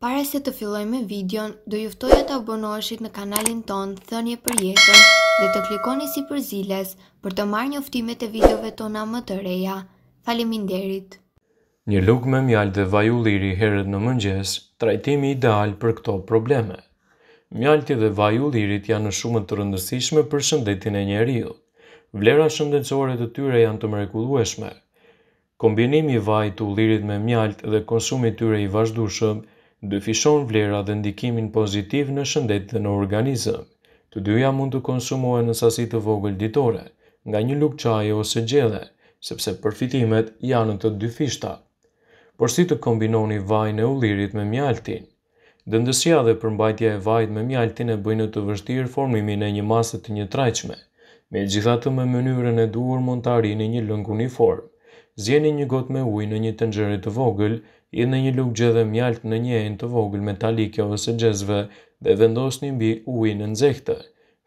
Pare se të filloj me videon, do juftoja të abonoheshit në kanalin ton Thënje për jetën dhe të klikoni si për ziles për të marrë njoftimet e videove tona më të reja. Faleminderit! Një lukë me mjallë dhe vaju liri herët në mëngjes, trajtimi ideal për këto probleme. Mjallëti dhe vaju lirit janë në shumë të rëndësishme për shëndetin e njeriu. Vlera shëndetësore të tyre janë të mrekullueshme. Kombinimi vaj të lirit me mjallët dhe konsumi tyre i vazhdushëm, dëfishon vlera dhe ndikimin pozitiv në shëndet dhe në organizëm. Të dyja mund të konsumohen në sasi të vogël ditore, nga një lukë qaje ose gjele, sepse përfitimet janë të dyfishta. Por si të kombinoni vaj e ullirit me mjaltin? Dëndësia dhe përmbajtja e vajt me mjaltin e bëjnë të vështirë formimin e një masët të një trajqme. Me gjitha të me mënyrën e duhur mund të arini një lëngu një formë. Zjeni një got me ujë në një të të vogël, i në një lukë gjedhe mjalt në një të vogël metalike ose jo gjezve dhe vendosni mbi ujë në nxehtë.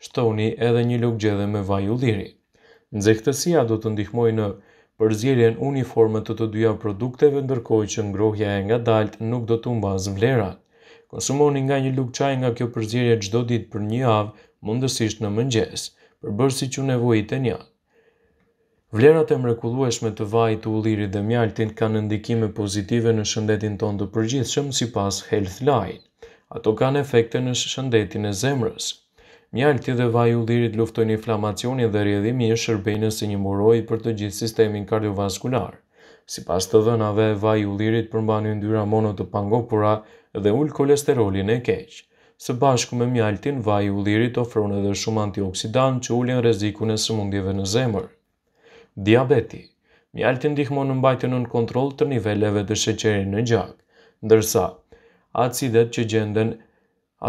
Shtoni edhe një lukë gjedhe me vaj ulliri. Nxehtësia do të ndihmoj në përzjerjen uniforme të të dyja produkteve ndërkohë që ngrohja e nga dalt nuk do të mbaz vlera. Konsumoni nga një lukë qaj nga kjo përzirje gjdo dit për një avë mundësisht në mëngjes, përbërë si që nevojit e njatë. Vlerat e mrekullueshme të vajit, ullirit dhe mjaltit kanë ndikime pozitive në shëndetin tonë të përgjithshëm si pas health line. Ato kanë efekte në shëndetin e zemrës. Mjalti dhe vaj i ullirit luftojnë inflamacionin dhe rrjedhimin e shërbenës si një muroj për të gjithë sistemin kardiovaskular. Sipas të dhënave, vaj i ullirit përmban yndyra mono të pangopura dhe ul kolesterolin e keq. Së bashku me mjaltin, vaj i ullirit ofron edhe shumë antioksidantë që ulin rrezikun e sëmundjeve në zemër diabeti. Mjalë të ndihmon në mbajtë në kontrol të niveleve të sheqerin në gjak, ndërsa acidet që gjenden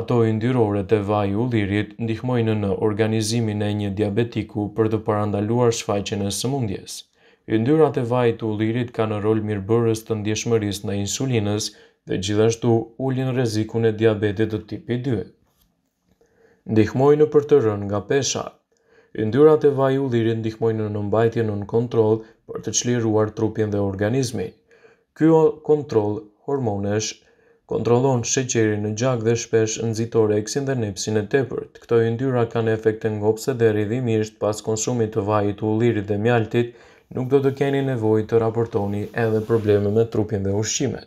ato indyrore të vaj u lirit ndihmojnë në organizimin e një diabetiku për të parandaluar shfaqen e sëmundjes. Indyrat e vaj të u lirit ka në rol mirëbërës të ndjeshmëris në insulinës dhe gjithashtu ullin rezikun e diabetit të tipi 2. Ndihmojnë për të rën nga peshat. Yndyrat e vaj ulliri ndihmojnë në nëmbajtje në në kontrol për të qliruar trupin dhe organizmi. Kjo kontrol hormonesh kontrolon sheqeri në gjak dhe shpesh nëzitore eksin dhe nepsin e tepërt. Këto yndyra kanë efekte ngopse dhe rridhimisht pas konsumit të vaj të ulliri dhe mjaltit, nuk do të keni nevoj të raportoni edhe probleme me trupin dhe ushqimet.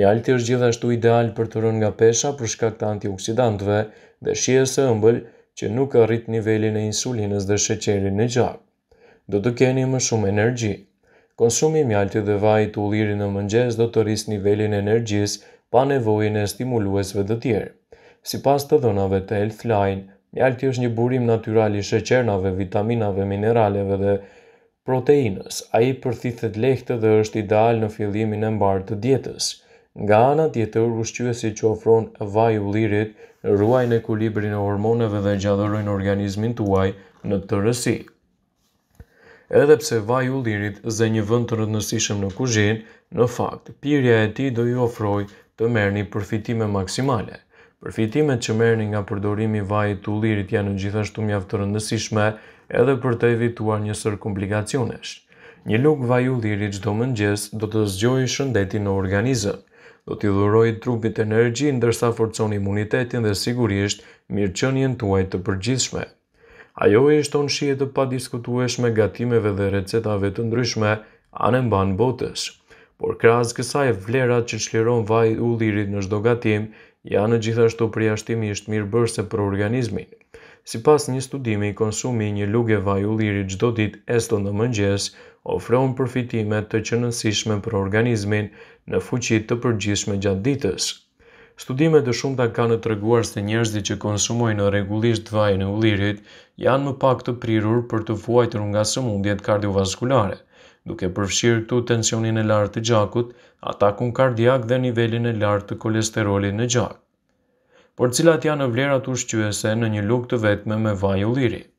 Mjalti është gjithashtu ideal për të rënë nga pesha për shkak të antioksidantëve dhe shiesë e ëmbël, që nuk arrit rrit nivelin e insulinës dhe sheqerin në gjak. Do të keni më shumë energji. Konsumi mjalti dhe vaj të ullirin në mëngjes do të rrisë nivelin e energjis pa nevojnë e stimuluesve dhe tjerë. Si pas të dhënave të health line, mjalti është një burim naturali sheqernave, vitaminave, mineraleve dhe proteinës. A i përthithet lehtë dhe është ideal në fillimin e mbarë të djetës. Nga ana tjetër, ushqyesi që ofron vaj u lirit, ruaj në kulibrin e hormoneve dhe gjadhërojnë organizmin të uaj në të rësi. Edhepse vaj u lirit zë një vënd të rëndësishëm në kuzhin, në fakt, pyrja e ti do ju ofroj të merë një përfitime maksimale. Përfitimet që merë nga përdorimi vaj të u lirit janë në gjithashtu mjaftë të rëndësishme edhe për të evituar njësër komplikacionesh. Një lukë vaj u lirit që do do të zgjoj shëndetin në organizëm do t'i dhuroj trupit energji, ndërsa forcon imunitetin dhe sigurisht njën tuaj të përgjithshme. Ajo e shton shije të padiskutueshme gatimeve dhe recetave të ndryshme anë mban botës. Por kras kësaj vlerat që çliron vaj ullirit në çdo gatim janë gjithashtu mirë bërse për organizmin. Si pas një studimi, konsumi një luge vaj ullirit gjdo dit eston në mëngjes, ofron përfitime të nësishme për organizmin në fuqit të përgjithshme gjatë ditës. Studimet të shumta kanë të reguar se njerëzi që konsumojnë regullisht vaj në ullirit janë më pak të prirur për të fuajtur nga sëmundjet kardiovaskulare, duke përfshirë të tensionin e lartë të gjakut, atakun kardiak dhe nivelin e lartë të kolesterolit në gjak. Por cilat janë vlerat ushqyese në një luk të vetme me vaj ullirit?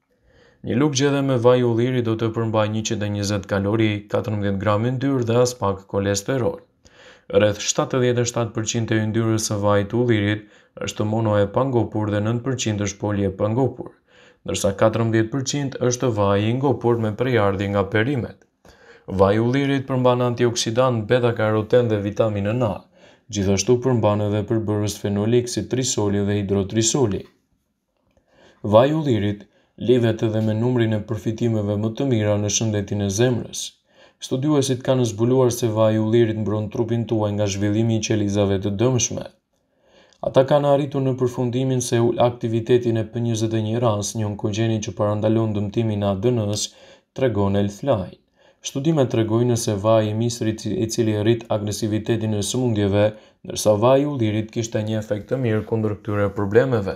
Një luk gjedhe me vaj u liri do të përmbaj 120 kalori, 14 gram ndyrë dhe as pak kolesterol. Rreth 77% e ndyrës së të u lirit është mono e pangopur dhe 9% është polje pangopur, nërsa 14% është vaj i ngopur me prejardi nga perimet. Vaj u lirit përmban antioksidant, beta karoten dhe vitaminën A, gjithashtu përmban edhe përbërës fenolik si trisoli dhe hidrotrisoli. Vaj u lirit lidhet edhe me numrin e përfitimeve më të mira në shëndetin e zemrës. Studiuesit kanë zbuluar se vaji u lirit mbron trupin tuaj nga zhvillimi i qelizave të dëmshme. Ata kanë arritur në përfundimin se ul aktivitetin e për 21 ras një onkogeni që parandalon dëmtimin në ADN-s, tregon e lthlajnë. Studime të regojnë se vaj i misrit i cili rrit agresivitetin e sëmundjeve, nërsa vaj i kishtë kishte një efekt të mirë kundër këtyre problemeve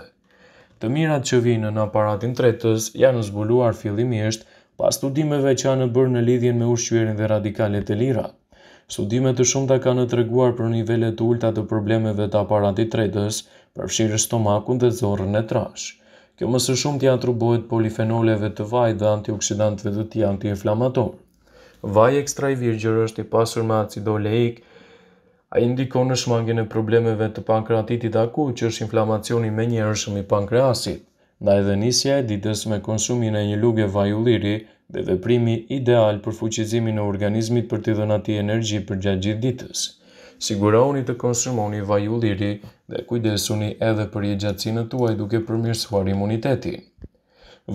të mirat që vinë në aparatin tretës janë zbuluar fillimisht pas studimeve që janë bërë në lidhjen me ushqyerin dhe radikalet e lira. Studimet të shumta kanë të reguar për nivele të ulta të problemeve të aparatit tretës, përfshirë stomakun dhe zorën e trash. Kjo më së shumë t'ja atrubohet polifenoleve të vaj dhe antioksidantëve të ti antiinflamator. inflamator Vaj ekstra i virgjër është i pasur me acid oleik, A indikon në shmangin e problemeve të pankreatitit aku që është inflamacioni me një ërshëm i pankreasit, nda edhe nisja e ditës me konsumin e një luge vajulliri dhe dhe primi ideal për fuqizimin e organizmit për të dhënë ati energji për gjatë gjithë ditës. Sigurohuni të konsumoni vajulliri dhe kujdesuni edhe për i gjatësinë tuaj duke përmirësuar imunitetin.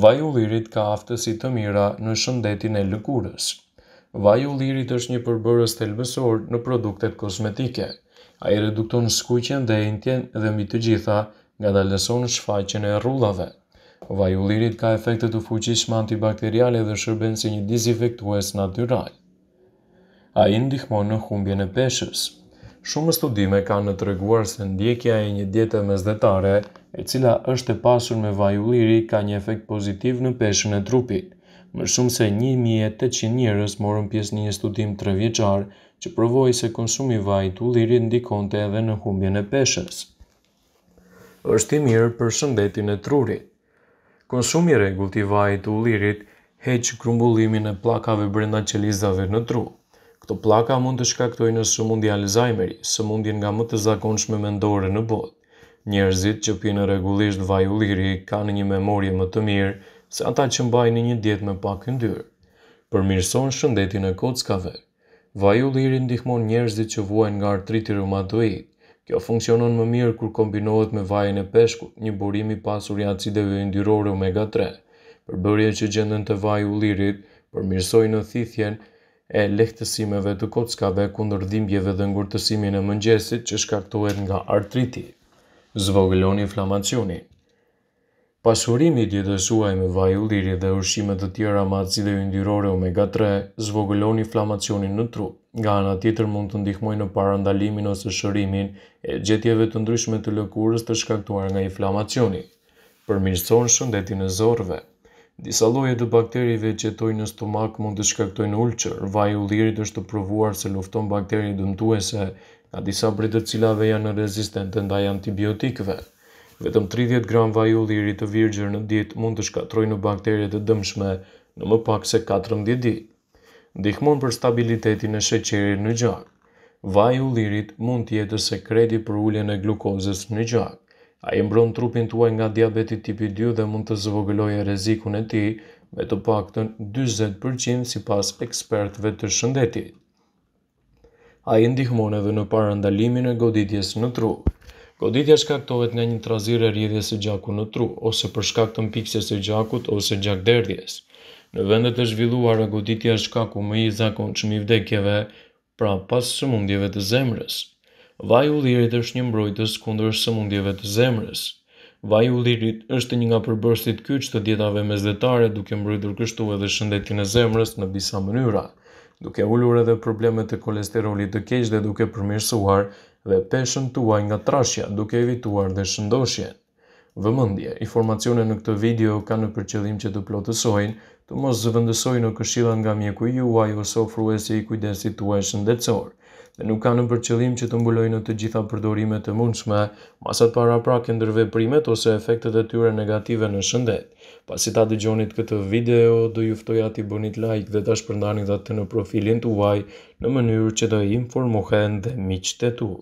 Vajullirit ka aftësi të mira në shëndetin e lëkurës vaju lirit është një përbërës thelbësor në produktet kosmetike. A i redukton skuqen dhe intjen dhe mbi të gjitha nga daleson shfaqen e rullave. Vaju lirit ka efekte të fuqishme antibakteriale dhe shërben si një dizifektues natyral. A i ndihmon në humbje në peshës. Shumë studime kanë në treguar se ndjekja e një e mesdhetare, e cila është e pasur me vaj ulliri, ka një efekt pozitiv në peshën e trupit më shumë se 1800 njerëz morën pjesë në një studim 3 që provoi se konsumi i vajit ullirit ndikonte edhe në humbjen e peshës. Është i mirë për shëndetin e trurit. Konsumi i rregullt i vajit ullirit heq grumbullimin e pllakave brenda qelizave në tru. Këto pllaka mund të shkaktojnë në sëmundje Alzheimeri, sëmundjen nga më të zakonshme mendore në botë. Njerëzit që pinë rregullisht vaj ulliri kanë një memorie më të mirë se ata që mbajnë një diet me pak yndyrë, përmirëson shëndetin e kockave. Vaju i ulliri ndihmon njerëzit që vuajnë nga artriti reumatoid. Kjo funksionon më mirë kur kombinohet me vajin e peshkut, një burim i pasur i acideve yndyrore omega 3. Përbërje që gjenden te vaji i ullirit përmirësojnë në thithjen e lehtësimeve të kockave kundër dhimbjeve dhe ngurtësimin e mëngjesit që shkaktohet nga artriti. Zvogëlon inflamacionin. Pasurimi i ditës me vaj ulliri dhe ushqime të tjera me acide yndyrore omega 3 zvogëlon inflamacionin në tru. Nga ana tjetër mund të ndihmojë në parandalimin ose shërimin e gjetjeve të ndryshme të lëkurës të shkaktuar nga inflamacioni. Përmirëson shëndetin e zorve Disa lloje të bakterive që jetojnë në stomak mund të shkaktojnë ulçer. Vaji i ullirit është i provuar se lufton bakteri dëmtuese, nga disa prej të cilave janë rezistente ndaj antibiotikëve. Vetëm 30 gram vaj ulliri të virgjër në dit mund të shkatroj në bakterje të dëmshme në më pak se 14 dit. Ndihmon për stabilitetin e sheqerit në gjak. Vaj ullirit mund tjetë kredi për ulljen e glukozës në gjak. A i mbron trupin tuaj nga diabeti tipi 2 dhe mund të zvogëloj e rezikun e ti me të paktën 20% si pas ekspertve të shëndetit. A i ndihmon edhe në parandalimin e goditjes në trup. Goditja shkaktohet nga një trazire rjedhjes e gjaku në tru, ose për shkak të mpiksjes e gjakut ose gjak derdhjes. Në vendet e zhvilluar e goditja shkaku më i zakon i vdekjeve pra pas së mundjeve të zemrës. Vaj u lirit është një mbrojtës kundër së mundjeve të zemrës. Vaj u lirit është një nga përbërstit kyç të dietave mesdhetare, duke mbrojtër kështu edhe shëndetin e zemrës në disa mënyra, duke ulur edhe problemet e kolesterolit të keq dhe duke përmirësuar dhe peshën tuaj nga trashja duke evituar dhe shëndoshjen. Vëmëndje, informacione në këtë video ka në përqedhim që të plotësojnë, të mos zëvëndësojnë në këshilla nga mjeku juaj ose ofruesi i kujdesit tuaj shëndetësor, dhe nuk ka në përqedhim që të mbulojnë të gjitha përdorimet e mundshme, masat para prake ndërve primet ose efektet e tyre negative në shëndet. Pasi ta gjonit këtë video, do juftoj ati bënit like dhe ta shpërndani dhe të në profilin të uaj në mënyrë që të informohen dhe miqë tuaj.